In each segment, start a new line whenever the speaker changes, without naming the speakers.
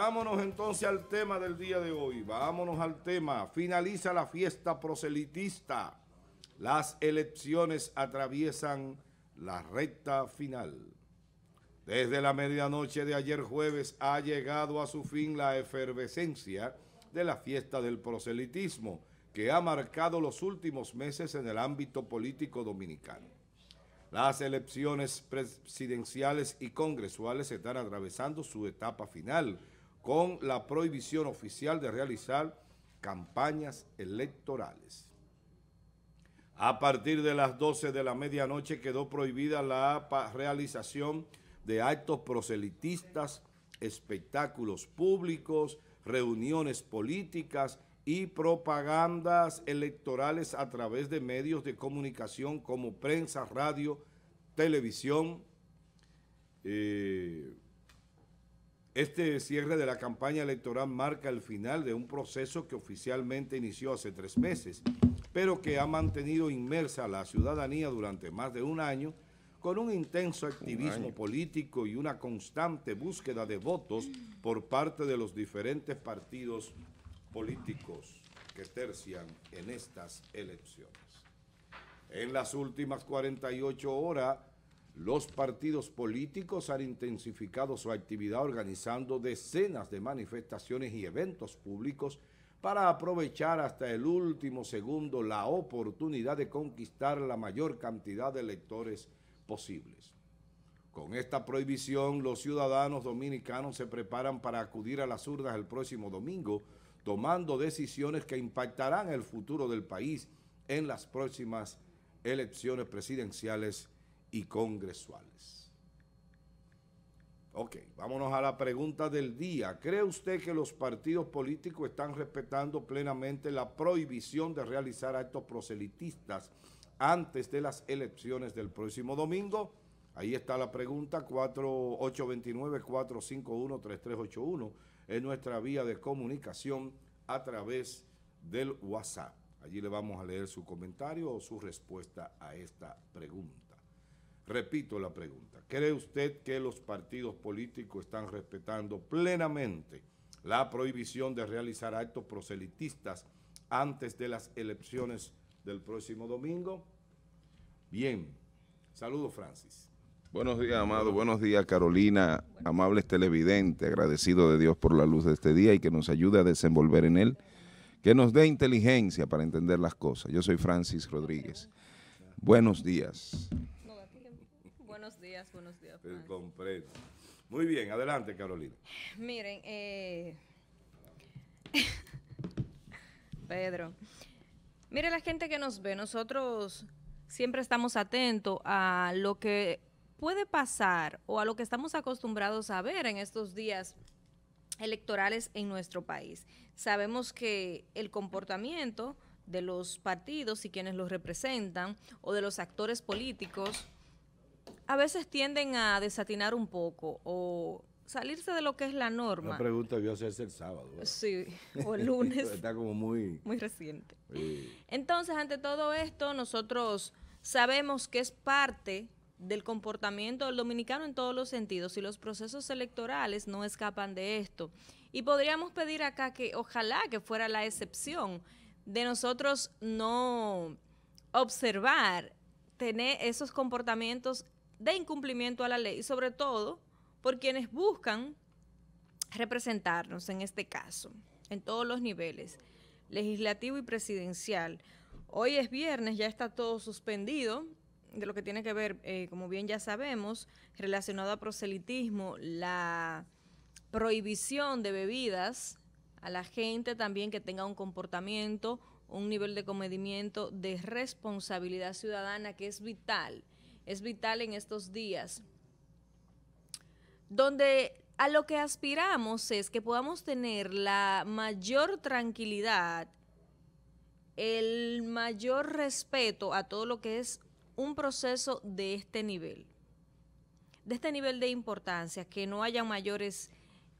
Vámonos entonces al tema del día de hoy. Vámonos al tema. Finaliza la fiesta proselitista. Las elecciones atraviesan la recta final. Desde la medianoche de ayer jueves ha llegado a su fin la efervescencia de la fiesta del proselitismo que ha marcado los últimos meses en el ámbito político dominicano. Las elecciones presidenciales y congresuales están atravesando su etapa final con la prohibición oficial de realizar campañas electorales. A partir de las 12 de la medianoche quedó prohibida la realización de actos proselitistas, espectáculos públicos, reuniones políticas y propagandas electorales a través de medios de comunicación como prensa, radio, televisión, eh, este cierre de la campaña electoral marca el final de un proceso que oficialmente inició hace tres meses, pero que ha mantenido inmersa a la ciudadanía durante más de un año con un intenso activismo político y una constante búsqueda de votos por parte de los diferentes partidos políticos que tercian en estas elecciones. En las últimas 48 horas, los partidos políticos han intensificado su actividad organizando decenas de manifestaciones y eventos públicos para aprovechar hasta el último segundo la oportunidad de conquistar la mayor cantidad de electores posibles. Con esta prohibición, los ciudadanos dominicanos se preparan para acudir a las urnas el próximo domingo, tomando decisiones que impactarán el futuro del país en las próximas elecciones presidenciales y congresuales. Ok, vámonos a la pregunta del día. ¿Cree usted que los partidos políticos están respetando plenamente la prohibición de realizar actos proselitistas antes de las elecciones del próximo domingo? Ahí está la pregunta 4829-451-3381 en nuestra vía de comunicación a través del WhatsApp. Allí le vamos a leer su comentario o su respuesta a esta pregunta. Repito la pregunta, ¿cree usted que los partidos políticos están respetando plenamente la prohibición de realizar actos proselitistas antes de las elecciones del próximo domingo? Bien, saludos
Francis. Buenos días, Amado. Buenos días, Carolina. Amables televidentes, agradecido de Dios por la luz de este día y que nos ayude a desenvolver en él, que nos dé inteligencia para entender las cosas. Yo soy Francis Rodríguez. Buenos días
buenos días, buenos días.
Muy bien, adelante, Carolina.
Miren, eh, Pedro, mire la gente que nos ve, nosotros siempre estamos atentos a lo que puede pasar o a lo que estamos acostumbrados a ver en estos días electorales en nuestro país. Sabemos que el comportamiento de los partidos y quienes los representan o de los actores políticos a veces tienden a desatinar un poco o salirse de lo que es la norma. La
pregunta debió hacerse el sábado. Sí,
o el lunes. Está
como muy...
Muy reciente. Entonces, ante todo esto, nosotros sabemos que es parte del comportamiento del dominicano en todos los sentidos y los procesos electorales no escapan de esto. Y podríamos pedir acá que ojalá que fuera la excepción de nosotros no observar tener esos comportamientos de incumplimiento a la ley, sobre todo por quienes buscan representarnos en este caso, en todos los niveles, legislativo y presidencial. Hoy es viernes, ya está todo suspendido de lo que tiene que ver, eh, como bien ya sabemos, relacionado a proselitismo, la prohibición de bebidas a la gente también que tenga un comportamiento, un nivel de comedimiento de responsabilidad ciudadana que es vital es vital en estos días, donde a lo que aspiramos es que podamos tener la mayor tranquilidad, el mayor respeto a todo lo que es un proceso de este nivel, de este nivel de importancia, que no haya mayores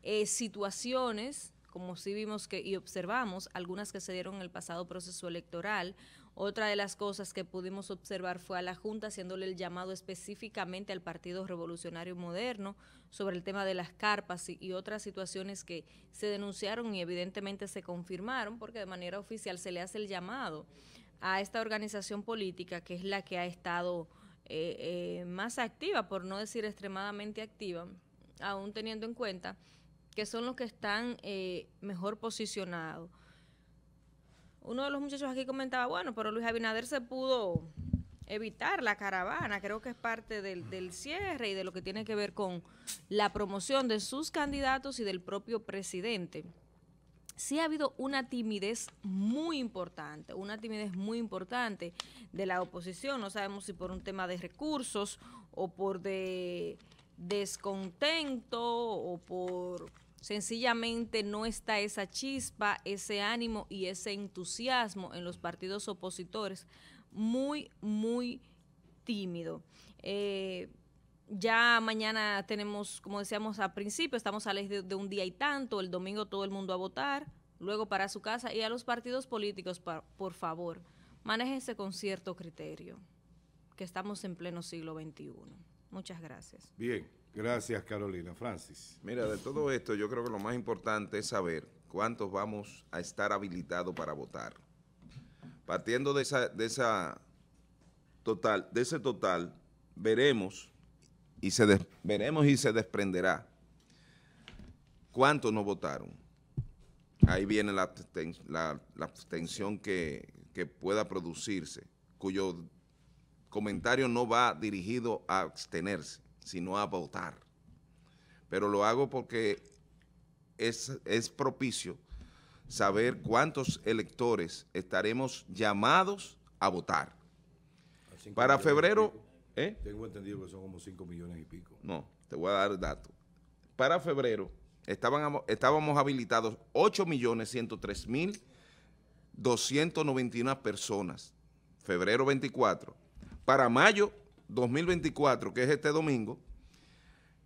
eh, situaciones, como sí vimos que, y observamos, algunas que se dieron en el pasado proceso electoral, otra de las cosas que pudimos observar fue a la Junta haciéndole el llamado específicamente al Partido Revolucionario Moderno sobre el tema de las carpas y, otras situaciones que se denunciaron y evidentemente se confirmaron porque de manera oficial se le hace el llamado a esta organización política que es la que ha estado eh, eh, más activa, por no decir extremadamente activa, aún teniendo en cuenta que son los que están eh, mejor posicionados uno de los muchachos aquí comentaba, bueno, pero Luis Abinader se pudo evitar la caravana, creo que es parte del, cierre y de lo que tiene que ver con la promoción de sus candidatos y del propio presidente. Sí ha habido una timidez muy importante, una timidez muy importante de la oposición, no sabemos si por un tema de recursos o por de descontento o por Sencillamente no está esa chispa, ese ánimo y ese entusiasmo en los partidos opositores. Muy, muy tímido. Eh, ya mañana tenemos, como decíamos al principio, estamos a ley de, un día y tanto, el domingo todo el mundo a votar, luego para su casa y a los partidos políticos, por favor, manéjense con cierto criterio, que estamos en pleno siglo XXI. Muchas gracias.
Bien, gracias Carolina. Francis. Mira, de todo esto yo creo que lo más importante es saber cuántos vamos a estar habilitados para votar. Partiendo de esa, de esa total, de ese total, veremos y se veremos y se desprenderá cuántos no votaron. Ahí viene la, la, abstención que, que pueda producirse, cuyo comentario no va dirigido a abstenerse, sino a votar. Pero lo hago porque es, propicio saber cuántos electores estaremos llamados a votar.
Para febrero... ¿eh? Tengo entendido que son
como 5 millones y pico. No, te voy a dar el dato. Para febrero estábamos habilitados 8 millones 103 mil personas. Febrero 24 para mayo 2024, que es este domingo,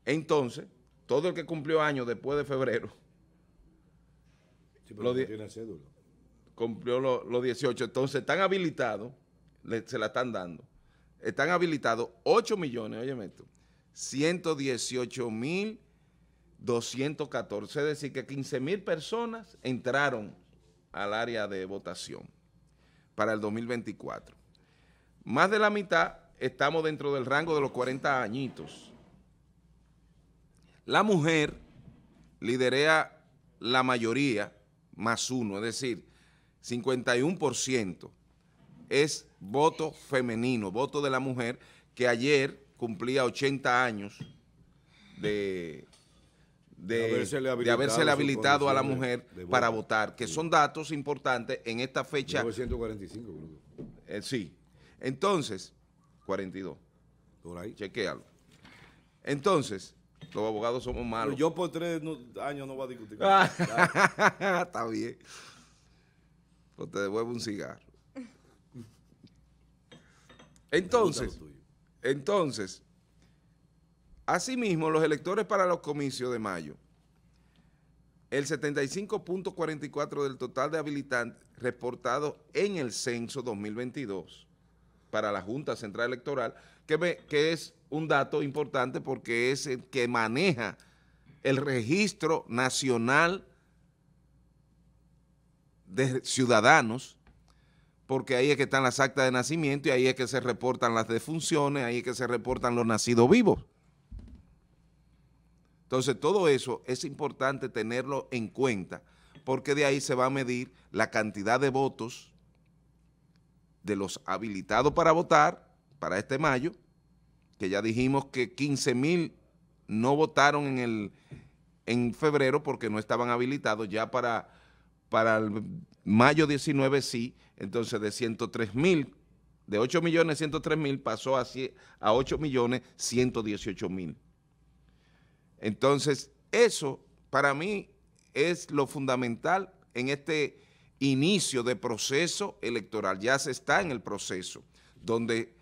entonces, todo el que cumplió año después de febrero, cumplió los 18, entonces están habilitados, se la están dando, están habilitados 8 millones, oye esto, 118 mil 214, es decir, que 15 mil personas entraron al área de votación para el 2024. Más de la mitad estamos dentro del rango de los 40 añitos. La mujer liderea la mayoría más uno, es decir, 51% es voto femenino, voto de la mujer, que ayer cumplía 80 años de, de, habilitado, a la mujer para votar, que son datos importantes en esta fecha. 945, creo. Eh, sí, entonces, 42. Por ahí. Chequéalo. Entonces, los abogados somos malos. yo
por tres años no voy a discutir.
Ah, está bien. Pues te devuelvo un cigarro. Entonces, entonces, asimismo, los electores para los comicios de mayo, el 75.44 del total de habilitantes reportados en el censo 2022 para la Junta Central Electoral, que, es un dato importante porque es el que maneja el registro nacional de ciudadanos, porque ahí es que están las actas de nacimiento y ahí es que se reportan las defunciones, ahí es que se reportan los nacidos vivos. Entonces, todo eso es importante tenerlo en cuenta, porque de ahí se va a medir la cantidad de votos de los habilitados para votar para este mayo, que ya dijimos que 15 mil no votaron en, en febrero porque no estaban habilitados, ya para, para el mayo 19 sí, entonces de 103 mil, de 8 millones 103 mil pasó a, a 8 millones 118 mil. Entonces, eso para mí es lo fundamental en este inicio de proceso electoral, ya se está en el proceso, donde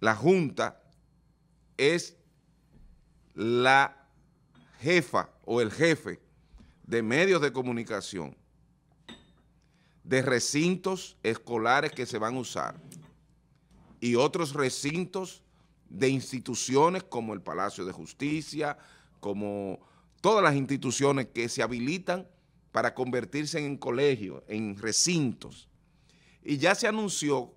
la Junta es la jefa o el jefe de medios de comunicación, de recintos escolares que se van a usar y otros recintos de instituciones como el Palacio de Justicia, como todas las instituciones que se habilitan para convertirse en colegios, en recintos. Y ya se anunció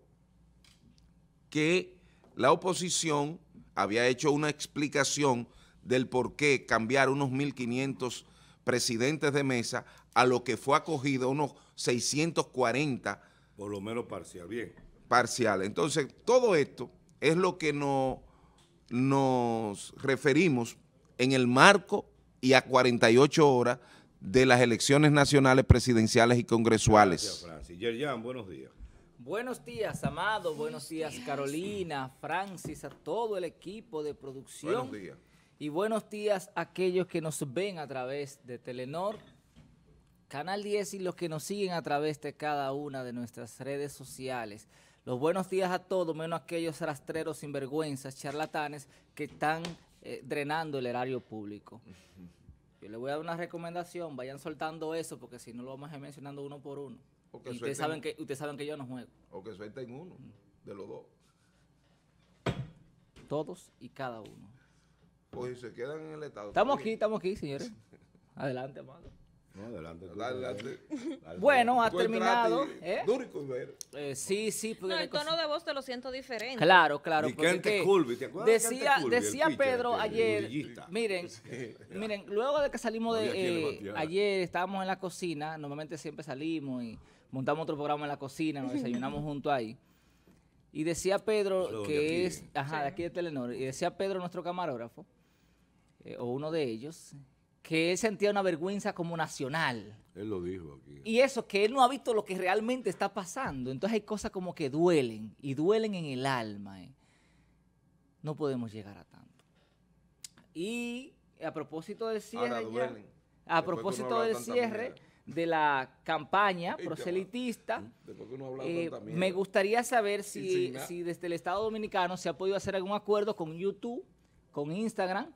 que la oposición había hecho una explicación del por qué cambiar unos 1.500 presidentes de mesa a lo que fue acogido unos 640. Por lo menos parcial, bien. Parcial. Entonces, todo esto es lo que nos referimos en el marco y a 48 horas de las elecciones nacionales, presidenciales y congresuales. Gracias,
Francis. Yerian, buenos días.
Buenos días, Amado. Buenos días, Carolina, Francis, a todo el equipo de producción. Buenos días. Y buenos días a aquellos que nos ven a través de Telenor, Canal 10 y los que nos siguen a través de cada una de nuestras redes sociales. Los buenos días a todos, menos a aquellos rastreros, sinvergüenzas, charlatanes que están eh, drenando el erario público. Yo le voy a dar una recomendación, vayan soltando eso, porque si no lo vamos a ir mencionando uno por uno. Y ustedes saben, que, ustedes saben que yo no juego.
O que suelten uno, mm. de los dos.
Todos y cada uno.
Pues si se quedan en el estado. Estamos aquí, estamos
aquí, señores. Adelante, amado.
Bueno, ha terminado. ¿eh? Eh,
sí, sí. Pues, no, el
tono de voz te lo siento diferente. Claro, claro.
decía decía Pedro ayer, miren, miren, luego de que salimos de... Eh, ayer estábamos en la cocina, normalmente siempre salimos y montamos otro programa en la cocina, nos desayunamos junto ahí. Y decía Pedro, que es, ajá, de aquí de Telenor, y decía Pedro, nuestro camarógrafo, o uno de ellos, que él sentía una vergüenza como nacional. Él lo dijo aquí. Y eso, que él no ha visto lo que realmente está pasando. Entonces hay cosas como que duelen, y duelen en el alma. Eh. No podemos llegar a tanto. Y a propósito del cierre, a propósito del cierre de la campaña proselitista,
mm, eh, me
gustaría saber si, si desde el Estado Dominicano se ha podido hacer algún acuerdo con YouTube, con Instagram,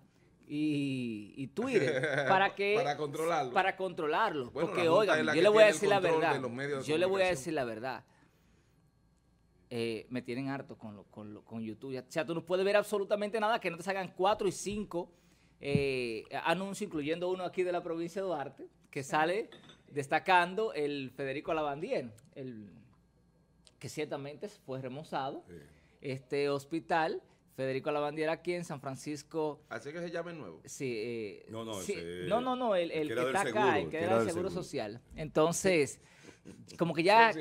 y, Twitter para que para controlarlo para controlarlo porque oigan yo le voy a decir la verdad yo le voy a decir la verdad me tienen harto con con, YouTube o sea tú no puedes ver absolutamente nada que no te salgan cuatro y cinco eh, anuncios incluyendo uno aquí de la provincia de Duarte que sale destacando el Federico Lavandien que ciertamente fue remozado este hospital Federico Lavandiera aquí en San Francisco. Así que se llame nuevo. Sí. Eh, no, no, no, el, que, está acá, el que, era del Seguro, Social. Entonces, como que ya,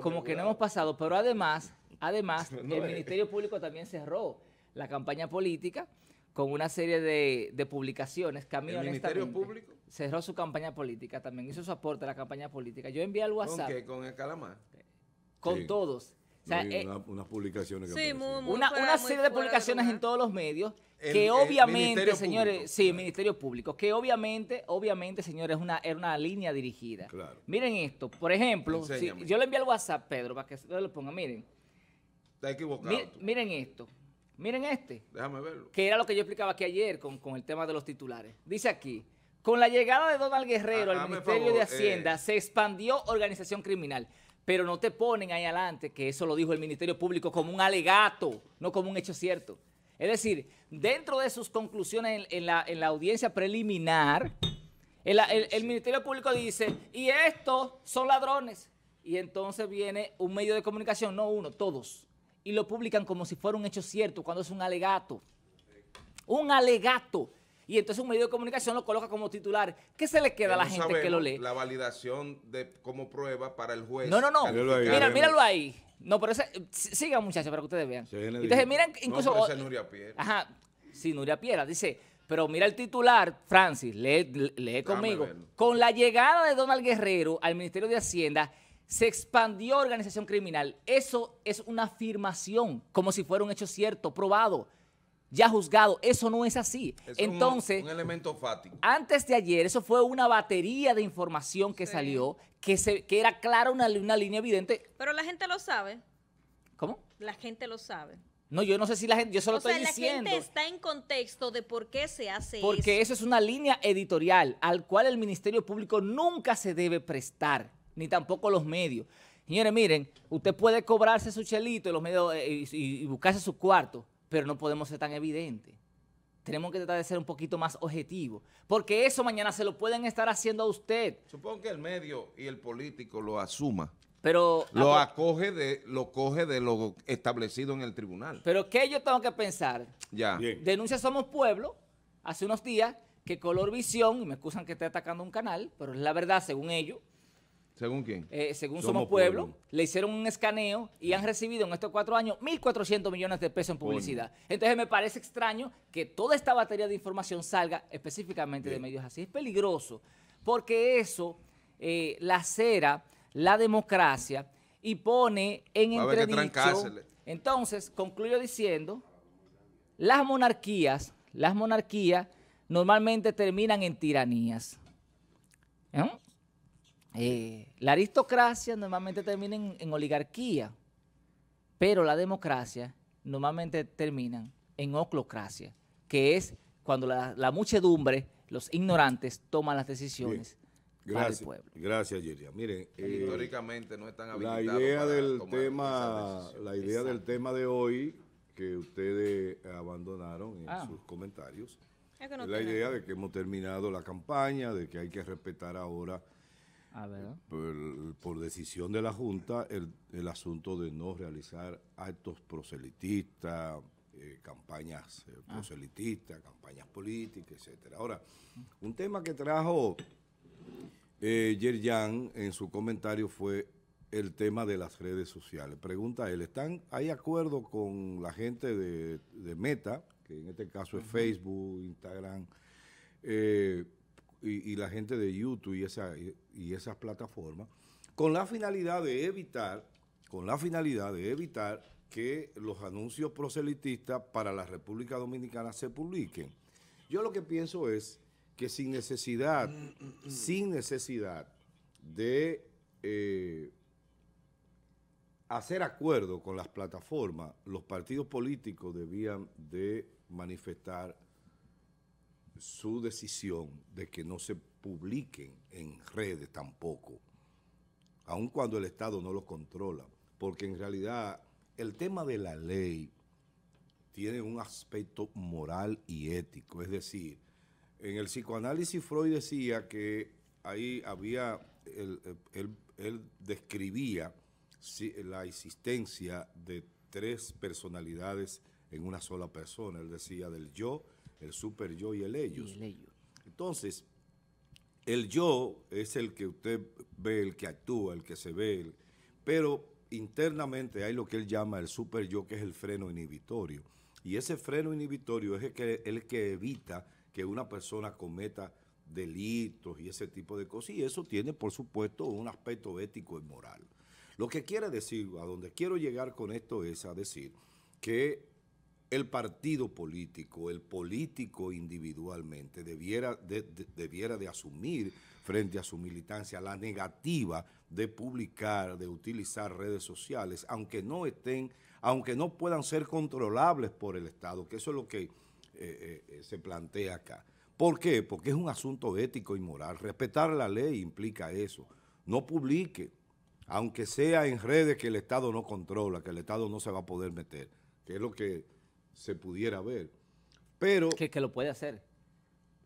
como, que, no hemos pasado, pero además, además, el Ministerio Público también cerró la campaña política con una serie de, publicaciones. Camino ¿El Ministerio Público? Cerró su campaña política, también hizo su aporte a la campaña política. Yo envié al WhatsApp. ¿Con qué?
¿Con el calamar?
Con todos. Eh, una, unas publicaciones.
una, serie de publicaciones en
todos los medios que obviamente, señores, sí, Ministerio Público, que obviamente, obviamente, señores, una, era una línea dirigida. Miren esto, por ejemplo, si, yo le envié al WhatsApp, Pedro, para que se lo ponga, miren. Está equivocado. miren esto. Miren este. Déjame verlo. Que era lo que yo explicaba aquí ayer con, el tema de los titulares. Dice aquí, con la llegada de Donald Guerrero ah, al Ministerio de eh, Hacienda, se expandió organización criminal pero no te ponen ahí adelante, que eso lo dijo el Ministerio Público, como un alegato, no como un hecho cierto. Es decir, dentro de sus conclusiones en, la, audiencia preliminar, el Ministerio Público dice, y estos son ladrones. Y entonces viene un medio de comunicación, no uno, todos, y lo publican como si fuera un hecho cierto, cuando es un alegato. Un alegato y entonces un medio de comunicación lo coloca como titular. ¿Qué se le queda a la gente que lo lee?
La validación de como prueba para el juez. No, no, no. Mira, míralo
ahí. No, pero sigan muchachos para que ustedes vean. Entonces, miren, incluso. No, Nuria Piera. Ajá, sí, Nuria Piera dice. Pero mira el titular, Francis, lee, lee conmigo. Con la llegada de Donald Guerrero al Ministerio de Hacienda, se expandió organización criminal. Eso es una afirmación, como si fuera un hecho cierto, probado ya juzgado. Eso no es así. Entonces,
un, elemento
fático.
Antes de ayer, eso fue una batería de información que salió, que, se, que era clara una, una línea evidente.
Pero la gente lo sabe. ¿Cómo? La gente lo sabe.
No, yo no sé si la gente, yo solo o estoy sea, la gente está
en contexto de por qué se hace porque eso. Porque
eso es una línea editorial al cual el Ministerio Público nunca se debe prestar, ni tampoco los medios. Señores, miren, usted puede cobrarse su chelito y los medios eh, y, y buscarse su cuarto pero no podemos ser tan evidentes. Tenemos que tratar de ser un poquito más objetivos, porque eso mañana se lo pueden estar haciendo
a usted. Supongo que el medio y el político lo asuma. Pero lo ah, acoge de lo coge de lo establecido en el tribunal. Pero qué yo tengo que pensar. Ya.
Denuncia somos pueblo hace unos días que Color Visión, y me excusan que esté atacando un canal, pero es la verdad según ellos, ¿Según quién? Eh, según Somos, Pueblo, le hicieron un escaneo y han recibido en estos cuatro años 1.400 millones de pesos en publicidad. Entonces me parece extraño que toda esta batería de información salga específicamente de medios así. Es peligroso porque eso eh, lacera la democracia y pone en entredicho. Entonces, concluyo diciendo, las monarquías, las monarquías normalmente terminan en tiranías. ¿Eh? Eh, la aristocracia normalmente termina en, oligarquía, pero la democracia normalmente termina en oclocracia, que es cuando la, muchedumbre, los ignorantes, toman las decisiones.
pueblo. gracias, Yeria. Miren, eh, históricamente no están habilitados. La idea del tema, la idea del tema de hoy que ustedes abandonaron en ah. sus comentarios,
es la idea
de que hemos terminado la campaña, de que hay que respetar ahora a eh, Por, decisión de la Junta, el, asunto de no realizar actos proselitistas, eh, campañas eh, ah. proselitistas, campañas políticas, etcétera. Ahora, un tema que trajo eh, Yerjan en su comentario fue el tema de las redes sociales. Pregunta él, ¿están, ¿hay acuerdo con la gente de, Meta, que en este caso es Facebook, Instagram, eh, y, la gente de YouTube y, y esas plataformas, con la finalidad de evitar, con la finalidad de evitar que los anuncios proselitistas para la República Dominicana se publiquen. Yo lo que pienso es que sin necesidad, sin necesidad de eh, hacer acuerdo con las plataformas, los partidos políticos debían de manifestar su decisión de que no se publiquen en redes tampoco, aun cuando el Estado no lo controla, porque en realidad el tema de la ley tiene un aspecto moral y ético, es decir, en el psicoanálisis Freud decía que ahí había, él, él describía la existencia de tres personalidades en una sola persona, él decía del yo, el super yo y el ellos. Entonces, el yo es el que usted ve, el que actúa, el que se ve, pero internamente hay lo que él llama el super yo, que es el freno inhibitorio. Y ese freno inhibitorio es el que, el que evita que una persona cometa delitos y ese tipo de cosas. Y eso tiene, por supuesto, un aspecto ético y moral. Lo que quiere decir, a donde quiero llegar con esto es a decir que el partido político, el político individualmente, debiera de, debiera de, asumir frente a su militancia la negativa de publicar, de utilizar redes sociales, aunque no estén, aunque no puedan ser controlables por el Estado, que eso es lo que eh, eh, eh, se plantea acá. ¿Por qué? Porque es un asunto ético y moral. Respetar la ley implica eso. No publique, aunque sea en redes que el Estado no controla, que el Estado no se va a poder meter, que es lo que se pudiera ver. Pero...
Que, lo puede hacer.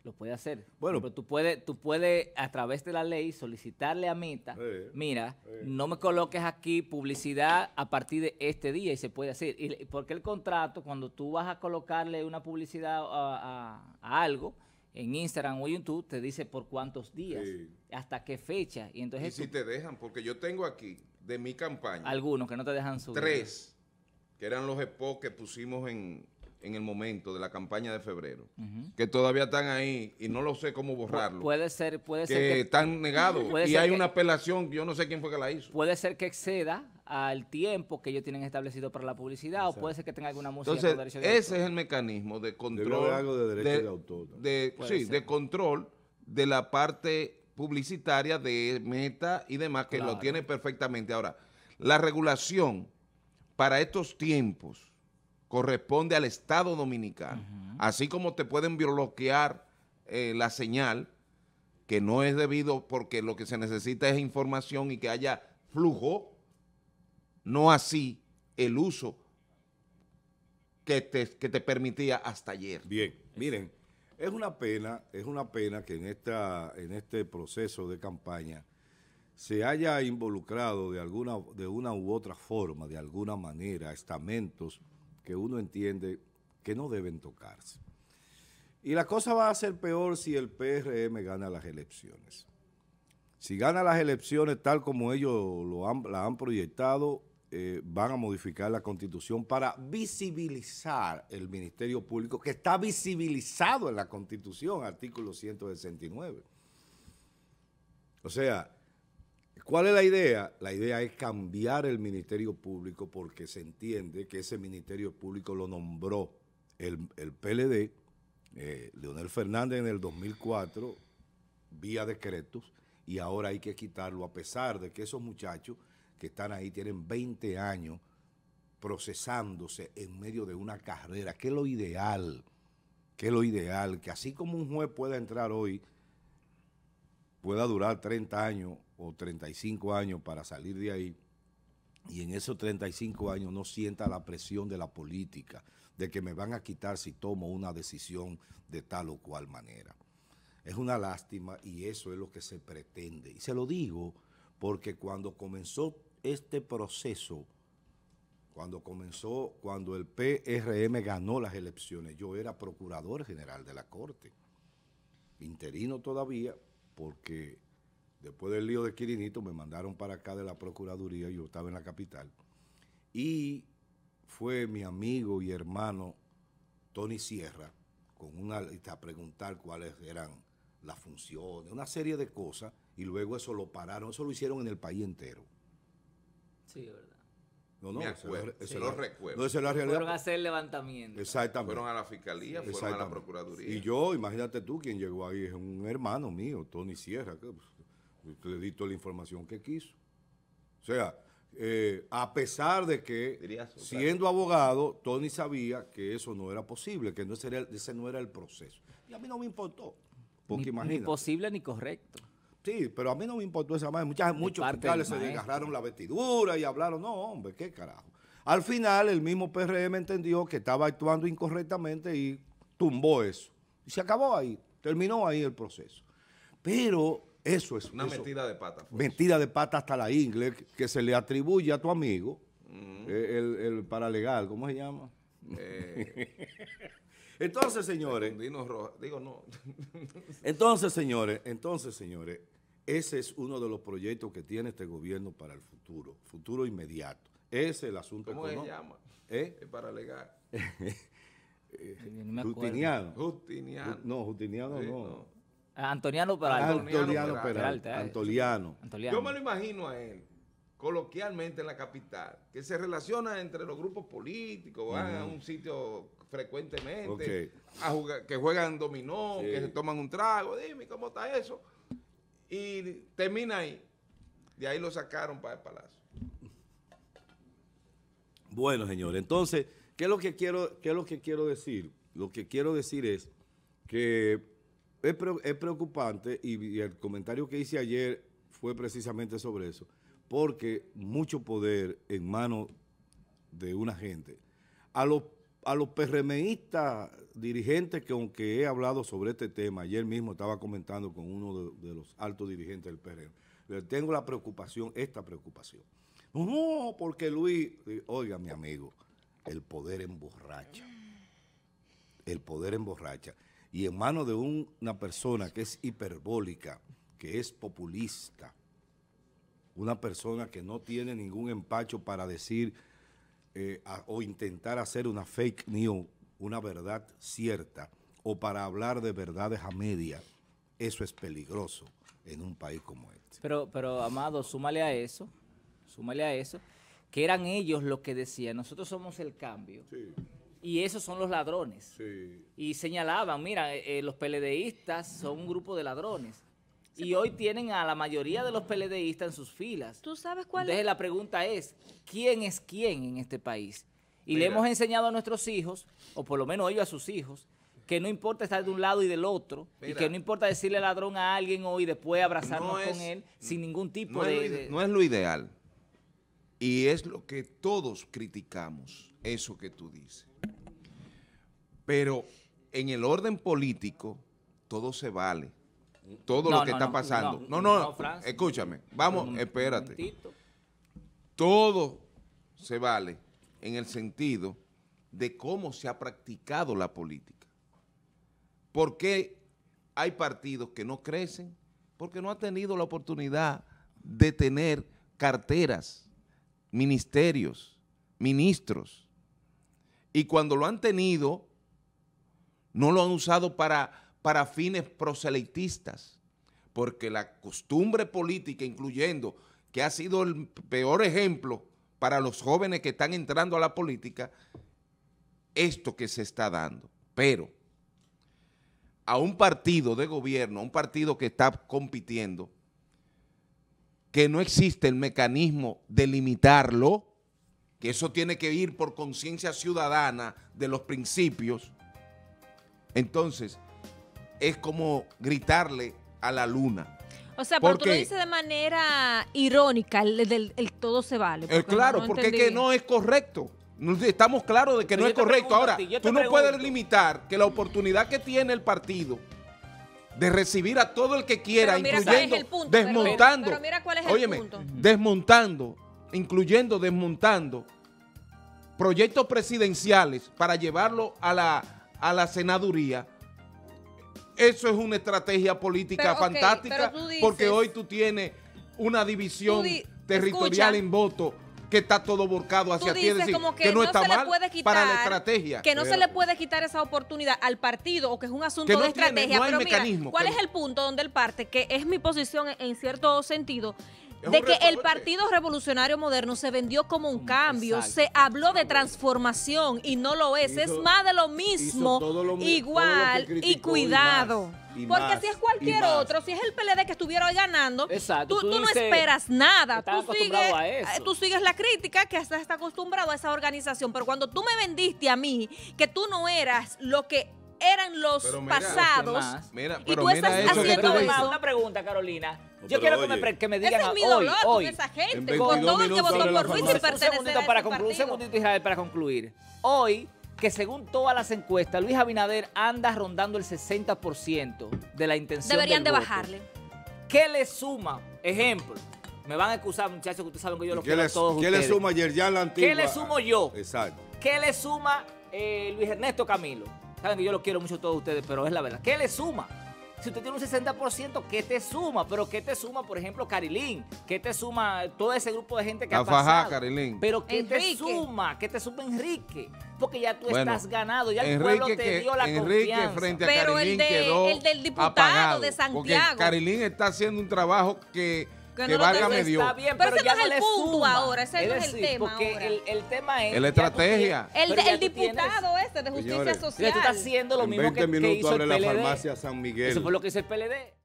Lo puede hacer. Bueno. Pero tú puedes, tú puedes, a través de la ley, solicitarle a Mita, mira, no me coloques aquí publicidad a partir de este día y se puede hacer. Y, porque el contrato, cuando tú vas a colocarle una publicidad a, algo, en Instagram o YouTube, te dice por cuántos días, hasta qué fecha. Y entonces... ¿Y si
te dejan, porque yo tengo aquí, de mi campaña... Algunos que no te dejan subir. Tres que eran los spots que pusimos en, el momento de la campaña de febrero, que todavía están ahí y no lo sé cómo borrarlo. puede ser, puede ser. Que están negados y hay una apelación, yo no sé quién fue que la hizo. Puede ser que exceda al
tiempo que ellos tienen establecido para la publicidad o puede ser que tenga alguna música Entonces, con ese
es el mecanismo de control. algo de derecho de, autor. sí, de control de la parte publicitaria de Meta y demás, que lo tiene perfectamente. Ahora, la regulación para estos tiempos corresponde al Estado Dominicano. Así como te pueden bloquear eh, la señal, que no es debido porque lo que se necesita es información y que haya flujo, no así el uso que te, que te permitía hasta ayer.
Bien, miren, es una pena, es una pena que en, esta, en este proceso de campaña se haya involucrado de alguna de una u otra forma, de alguna manera, estamentos que uno entiende que no deben tocarse. Y la cosa va a ser peor si el PRM gana las elecciones. Si gana las elecciones tal como ellos lo han, la han proyectado, eh, van a modificar la constitución para visibilizar el Ministerio Público, que está visibilizado en la constitución, artículo 169. O sea, ¿Cuál es la idea? La idea es cambiar el Ministerio Público porque se entiende que ese Ministerio Público lo nombró el, PLD, eh, Leonel Fernández en el 2004, vía decretos, y ahora hay que quitarlo a pesar de que esos muchachos que están ahí tienen 20 años procesándose en medio de una carrera, que es lo ideal, que es lo ideal, que así como un juez pueda entrar hoy, pueda durar 30 años o 35 años para salir de ahí y en esos 35 años no sienta la presión de la política, de que me van a quitar si tomo una decisión de tal o cual manera. Es una lástima y eso es lo que se pretende. Y se lo digo porque cuando comenzó este proceso, cuando comenzó, cuando el PRM ganó las elecciones, yo era procurador general de la Corte, interino todavía, porque después del lío de Quirinito, me mandaron para acá de la Procuraduría, yo estaba en la capital, y fue mi amigo y hermano Tony Sierra, con una lista a preguntar cuáles eran las funciones, una serie de cosas, y luego eso lo pararon, eso lo hicieron en el país entero. Sí, verdad. No, no, Se lo recuerdo. No, es la Fueron a hacer
levantamiento. Exactamente. Fueron a la fiscalía,
fueron a la procuraduría. Y yo, imagínate tú, quien llegó ahí es un hermano mío, Tony Sierra, que pues, le dictó la información que quiso. O sea, eh, a pesar de que, siendo abogado, Tony sabía que eso no era posible, que no ese, no era el proceso.
Y a mí no me importó. Porque ni, imagínate. Ni posible ni correcto.
Sí, pero a mí no me importó esa madre. Muchas, muchos fiscales se agarraron la vestidura y hablaron, no, hombre, qué carajo. Al final, el mismo PRM entendió que estaba actuando incorrectamente y tumbó eso. Y se acabó ahí, terminó ahí el proceso. Pero eso es una mentira de pata. Pues. Mentira de pata hasta la ingles que se le atribuye a tu amigo, eh, el, paralegal, ¿cómo se llama? Eh.
entonces, señores. digo no.
entonces, señores, entonces, señores, ese es uno de los proyectos que tiene este gobierno para el futuro, futuro inmediato. Ese es el asunto ¿Cómo se llama? ¿Eh? El
paralegal. Justiniano. Justiniano.
No, Justiniano no.
Eh,
Antoniano Peralta. Ah,
Antoniano Peralta. Eh, Antoliano. Antoliano. Yo me lo
imagino a él, coloquialmente en la capital, que se relaciona entre los grupos políticos, va a un sitio frecuentemente, que juegan dominó, que se toman un trago, dime cómo está eso. Y termina ahí. De ahí lo sacaron para el palacio.
Bueno, señor, entonces, ¿qué lo que quiero, qué es lo que quiero decir? Lo que quiero decir es que es, preocupante y, el comentario que hice ayer fue precisamente sobre eso, porque mucho poder en manos de una gente. A los, a los PRMistas dirigentes que aunque he hablado sobre este tema, ayer mismo estaba comentando con uno de, los altos dirigentes del PRM, le tengo la preocupación, esta preocupación. No, porque Luis, oiga mi amigo, el poder emborracha. El poder emborracha y en manos de una persona que es hiperbólica, que es populista, una persona que no tiene ningún empacho para decir eh, o intentar hacer una fake news, una verdad cierta, o para hablar de verdades a media, eso es peligroso en un país
como este. Pero, pero Amado, súmale a eso, súmale a eso, que eran ellos los que decían, nosotros somos el cambio. Sí. Y esos son los ladrones. Y señalaban, mira, eh, eh, los peledeístas son un grupo de ladrones. y pues. hoy tienen a la mayoría de los peledeístas en sus filas. ¿Tú sabes cuál Entonces la pregunta es, ¿quién es quién en este país? Y le hemos enseñado a nuestros hijos, o por lo menos ellos a sus hijos, que no importa estar de un lado y del otro, y que no importa decirle ladrón a alguien hoy y después abrazarnos con él
sin ningún tipo de, No es lo ideal, y es lo que todos criticamos, eso que tú dices. Pero en el orden político, todo se vale. Todo lo que está pasando. No, no, escúchame. Vamos, espérate. Todo se vale en el sentido de cómo se ha practicado la política. ¿Por qué hay partidos que no crecen? Porque no ha tenido la oportunidad de tener carteras ministerios, ministros. Y cuando lo han tenido, no lo han usado para, para fines proselitistas, porque la costumbre política, incluyendo que ha sido el peor ejemplo para los jóvenes que están entrando a la política, esto que se está dando. Pero a un partido de gobierno, a un partido que está compitiendo, que no existe el mecanismo de limitarlo, que eso tiene que ir por conciencia ciudadana de los principios, entonces es como gritarle a la luna.
O sea, porque, pero tú lo dices de manera irónica, el, todo se vale. Eh, claro, porque que no
es correcto. Estamos claros de que no es correcto. Ahora, tú no puedes limitar que la oportunidad que tiene el partido de recibir a todo el que quiera, incluyendo, desmontando. desmontando, incluyendo, desmontando proyectos presidenciales para llevarlo a la, a la senaduría. Eso es una estrategia política fantástica porque hoy tú tienes una división territorial en voto que está todo volcado hacia ti, que, no, está mal estrategia. Que no se le
puede quitar esa oportunidad al partido o que es un asunto de estrategia, pero ¿cuál es el punto donde él parte? Que es mi posición en cierto sentido, de que el Partido Revolucionario Moderno se vendió como un cambio, se habló de transformación y no lo es, es más de lo mismo, igual y cuidado. Porque si es cualquier otro, si es el PLD que estuviera ganando, tú, no esperas nada. Eh, tú sigues, la crítica que estás acostumbrado a esa organización. Pero cuando tú me vendiste a mí que tú no eras lo que eran los pasados.
Mira, y tú estás haciendo eso.
Una
pregunta, Carolina. yo quiero que me, que digan hoy, con hoy, gente, con todo el que votó por Luis y pertenecer Un este segundito, Israel, para concluir. Hoy, que según todas las encuestas, Luis Abinader anda rondando el 60% de la intención Deberían de bajarle. ¿Qué le suma? Ejemplo, me van a excusar, muchachos, que ustedes saben que yo lo quiero todos ¿Qué le suma
Yerjan la ¿Qué le sumo yo? Exacto.
¿Qué le suma eh, Luis Ernesto Camilo? Saben que yo lo quiero mucho a todos ustedes, pero es la verdad. ¿Qué le suma? Si usted tiene un 60%, ¿qué te suma? Pero ¿qué te suma, por ejemplo, Carilín? ¿Qué te suma todo ese grupo de gente que ha pasado?
Carilín. Pero
¿qué te suma? ¿Qué te suma Enrique? Porque ya tú estás ganado, ya el pueblo te dio la Enrique Pero el, de, el del diputado de Santiago. Porque
Carilín está haciendo un trabajo que
que, que no medio. Está
bien, pero, ese no es el punto ahora, ese es no es el tema porque ahora. El, el tema es... La estrategia. El, el diputado este de Justicia Social. Ya tú estás haciendo lo mismo
que, que hizo el la farmacia
San Miguel. Eso fue
lo que hizo el PLD.